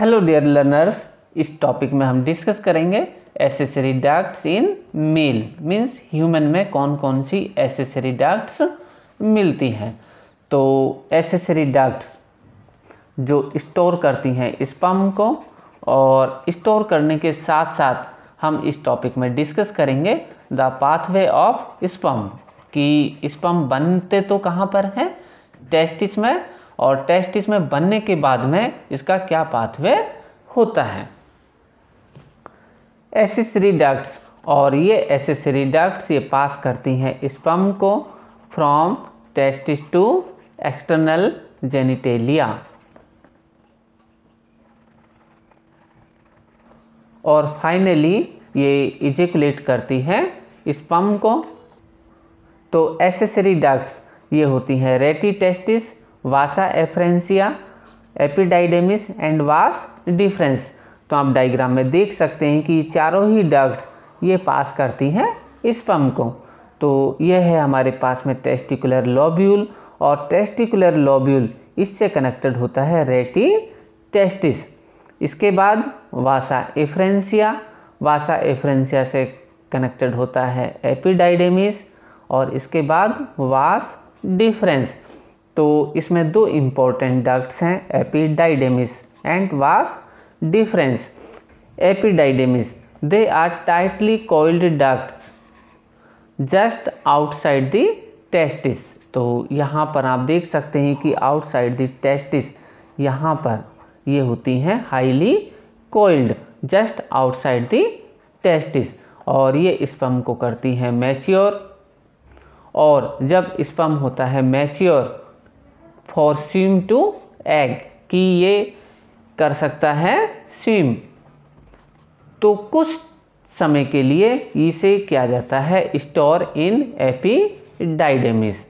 hello dear learners इस topic में हम डिस्कस करेंगे accessory ducts in male means human में कौन कौन सी एसेसरी डाक्ट्स मिलती हैं तो एसेसरी डाक्ट्स जो स्टोर करती हैं स्पम को और स्टोर करने के साथ साथ हम इस टॉपिक में डिस्कस करेंगे द पाथवे ऑफ स्पम कि स्पम बनते तो कहाँ पर हैं टेस्टिस में और टेस्टिस में बनने के बाद में इसका क्या पाथवे होता है एसेसरी डक्ट्स और ये एसेसरी डक्ट्स ये पास करती हैं स्पम को from testis to external genitalia और फाइनली ये इजेकुलेट करती है स्पम को तो एसेसरी डक्ट्स ये होती हैं rete testis vasa efferentia epididymis and vas deferens तो आप डायग्राम में देख सकते हैं कि चारों ही डग्स ये पास करती हैं इस पम्प को तो यह है हमारे पास में टेस्टिकुलर लॉब्यूल और टेस्टिकुलर लॉब्यूल इससे कनेक्टेड होता है रेटी टेस्टिस इसके बाद वासा एफ्रेंसिया वासा एफ्रेंसिया से कनेक्टेड होता है एपिडाइडेमिस और इसके बाद वास डिफरेंस तो इसमें दो इम्पोर्टेंट डक्ट्स हैं epididymis and vas deferens epididymis they are tightly coiled ducts just outside the testis तो यहाँ पर आप देख सकते हैं कि आउटसाइड द टेस्टिस यहाँ पर ये होती हैं highly coiled just outside the testis और ये स्पम को करती हैं मैच्योर और जब स्पम होता है mature for seem to egg कि ये कर सकता है सीम तो कुछ समय के लिए इसे किया जाता है store in epididymis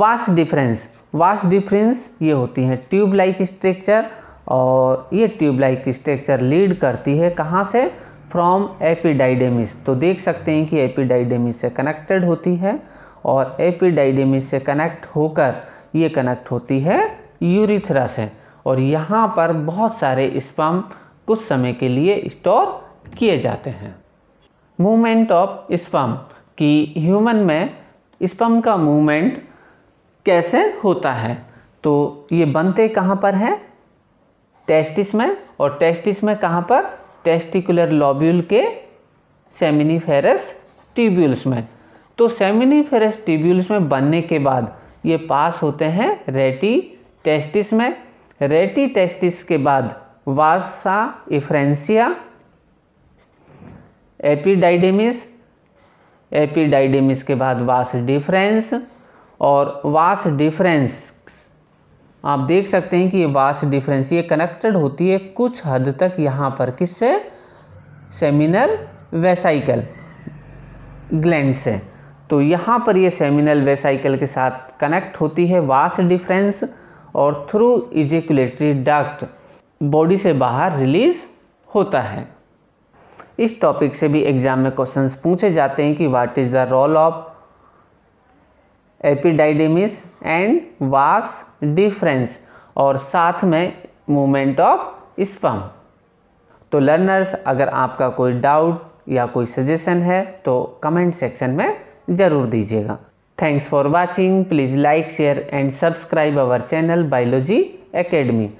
vas deferens vas deferens ये होती है ट्यूब लाइक स्ट्रक्चर और ये ट्यूब लाइक स्ट्रक्चर लीड करती है कहाँ से फ्रॉम एपिडाइडेमिस तो देख सकते हैं कि एपिडाइडेमिस से कनेक्टेड होती है और एपिडाइडेमिस से कनेक्ट होकर ये कनेक्ट होती है यूरिथ्रा से और यहाँ पर बहुत सारे स्पम कुछ समय के लिए स्टोर किए जाते हैं मूवमेंट ऑफ स्पम कि ह्यूमन में स्पम का मूवमेंट कैसे होता है तो ये बनते कहाँ पर हैं टेस्टिस में और टेस्टिस में कहाँ पर टेस्टिकुलर लॉब्यूल के सेमिनीफेरस ट्यूब्यूल्स में तो सेमिनीफेरस ट्यूब्यूल्स में बनने के बाद ये पास होते हैं रेटी टेस्टिस में रेटी टेस्टिस के बाद वासा इफ्रेंसिया एपीडाइडेमिस एपीडाइडेमिस के बाद वास डिफरेंस और वास डिफरेंस आप देख सकते हैं कि ये वास डिफरेंस ये कनेक्टेड होती है कुछ हद तक यहाँ पर किससे सेमिनल वेसाइकल ग्लैंड से तो यहाँ पर ये सेमिनल वेसाइकल के साथ कनेक्ट होती है वास डिफरेंस और थ्रू इजेकुलेटरी डक्ट बॉडी से बाहर रिलीज होता है इस टॉपिक से भी एग्जाम में क्वेश्चंस पूछे जाते हैं कि what is the role of epididymis and vas deferens और साथ में मूवमेंट ऑफ स्पम तो लर्नर्स अगर आपका कोई डाउट या कोई सजेशन है तो कमेंट सेक्शन में ज़रूर दीजिएगा thanks for watching please like share and subscribe our channel biology academy